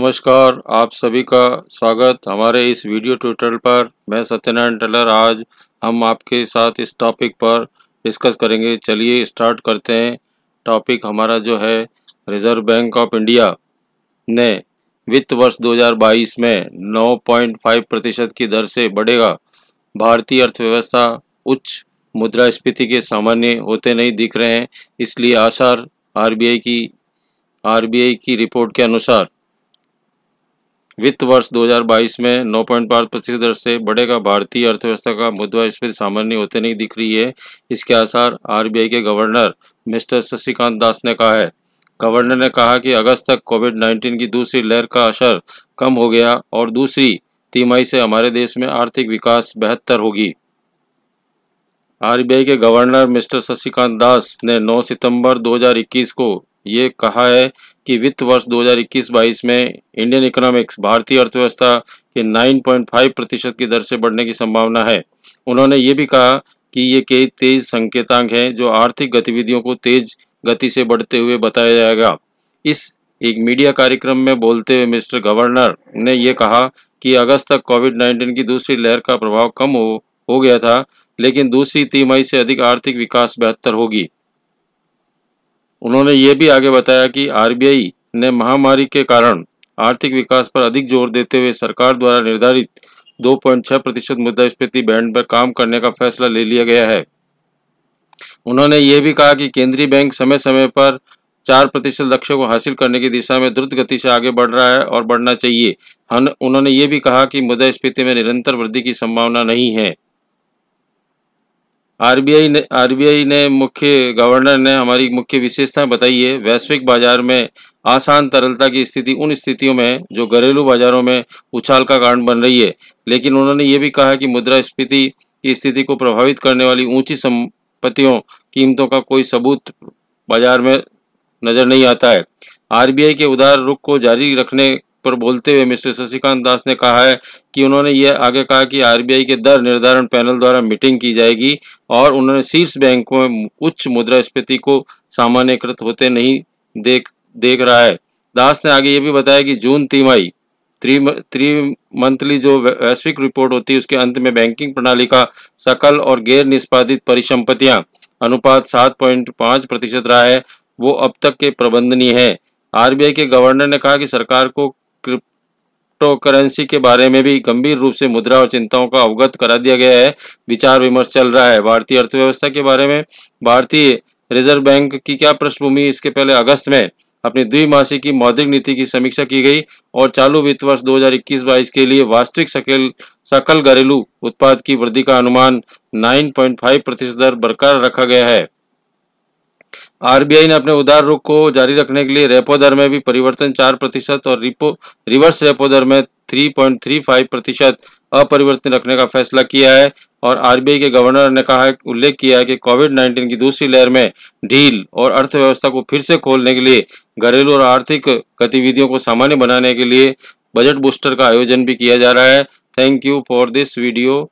नमस्कार आप सभी का स्वागत हमारे इस वीडियो ट्यूटोरियल पर मैं सत्यनारायण टेलर आज हम आपके साथ इस टॉपिक पर डिस्कस करेंगे चलिए स्टार्ट करते हैं टॉपिक हमारा जो है रिजर्व बैंक ऑफ इंडिया ने वित्त वर्ष 2022 में 9.5 प्रतिशत की दर से बढ़ेगा भारतीय अर्थव्यवस्था उच्च मुद्रास्फीति के सामान्य होते नहीं दिख रहे हैं इसलिए आसार आर की आर की रिपोर्ट के अनुसार वित्त वर्ष 2022 में नौ पॉइंट पाँच प्रतिशत दर से बढ़ेगा भारतीय अर्थव्यवस्था का मुद्दा इस पर सामान्य होते नहीं दिख रही है इसके आसार आरबीआई के गवर्नर मिस्टर शशिकांत दास ने कहा है गवर्नर ने कहा कि अगस्त तक कोविड 19 की दूसरी लहर का असर कम हो गया और दूसरी तिमाही से हमारे देश में आर्थिक विकास बेहतर होगी आरबीआई के गवर्नर मिस्टर शशिकांत दास ने 9 सितंबर 2021 को ये कहा है कि वित्त वर्ष 2021-22 में इंडियन इकोनॉमिक्स भारतीय अर्थव्यवस्था के 9.5 प्रतिशत की दर से बढ़ने की संभावना है उन्होंने ये भी कहा कि ये कई तेज संकेतांक हैं जो आर्थिक गतिविधियों को तेज गति से बढ़ते हुए बताया जाएगा इस एक मीडिया कार्यक्रम में बोलते हुए मिस्टर गवर्नर ने यह कहा कि अगस्त तक कोविड 19 की दूसरी लहर का प्रभाव कम हो, हो गया था लेकिन दूसरी तिमाही से अधिक आर्थिक विकास बेहतर होगी उन्होंने ये भी आगे बताया कि आरबीआई ने महामारी के कारण आर्थिक विकास पर अधिक जोर देते हुए सरकार द्वारा निर्धारित 2.6 प्रतिशत मुद्रास्फीति बैंड पर काम करने का फैसला ले लिया गया है उन्होंने ये भी कहा कि केंद्रीय बैंक समय समय पर चार प्रतिशत लक्ष्य को हासिल करने की दिशा में द्रुत गति से आगे बढ़ रहा है और बढ़ना चाहिए उन्होंने ये भी कहा कि मुद्रास्फीति में निरंतर वृद्धि की संभावना नहीं है आरबीआई ने आरबीआई ने मुख्य गवर्नर ने हमारी मुख्य विशेषताएं बताई है वैश्विक बाजार में आसान तरलता की स्थिति उन स्थितियों में जो घरेलू बाजारों में उछाल का कारण बन रही है लेकिन उन्होंने ये भी कहा कि मुद्रास्फीति की स्थिति को प्रभावित करने वाली ऊंची संपत्तियों कीमतों का कोई सबूत बाजार में नजर नहीं आता है आरबीआई के उधार रुख को जारी रखने पर बोलते हुए मिस्टर शशिकांत दास ने कहा है कि उन्होंने यह आगे कहा कि आरबीआई के दर निर्धारण पैनल द्वारा मीटिंग की जाएगी और उन्होंने शीर्ष बैंकों में उच्च मुद्रास्फीति को सामान्यकृत होते नहीं देख देख रहा है दास ने आगे ये भी बताया कि जून तिमाही त्रि मंथली जो वैश्विक रिपोर्ट होती है उसके अंत में बैंकिंग प्रणाली का सकल और गैर निष्पादित परिसंपत्तियां अनुपात सात पॉइंट पाँच प्रतिशत रहा है वो अब तक के प्रबंधनीय है आरबीआई के गवर्नर ने कहा कि सरकार को क्रिप्टो करेंसी के बारे में भी गंभीर रूप से मुद्रा और चिंताओं का अवगत करा दिया गया है विचार विमर्श चल रहा है भारतीय अर्थव्यवस्था के बारे में भारतीय रिजर्व बैंक की क्या पृष्ठभूमि इसके पहले अगस्त में अपनी द्विमासिक की मौद्रिक नीति की समीक्षा की गई और चालू वित्त वर्ष 2021-22 के लिए वास्तविक सकल सकल घरेलू उत्पाद की वृद्धि का अनुमान 9.5 प्रतिशत दर बरकरार रखा गया है आरबीआई ने अपने उधार रुख को जारी रखने के लिए रेपो दर में भी परिवर्तन चार प्रतिशत और रिपो रिवर्स रेपो दर में 3.35 प्रतिशत अपरिवर्तन रखने का फैसला किया है और आरबीआई के गवर्नर ने कहा उल्लेख किया है कि कोविड 19 की दूसरी लहर में ढील और अर्थव्यवस्था को फिर से खोलने के लिए घरेलू और आर्थिक गतिविधियों को सामान्य बनाने के लिए बजट बूस्टर का आयोजन भी किया जा रहा है thank you for this video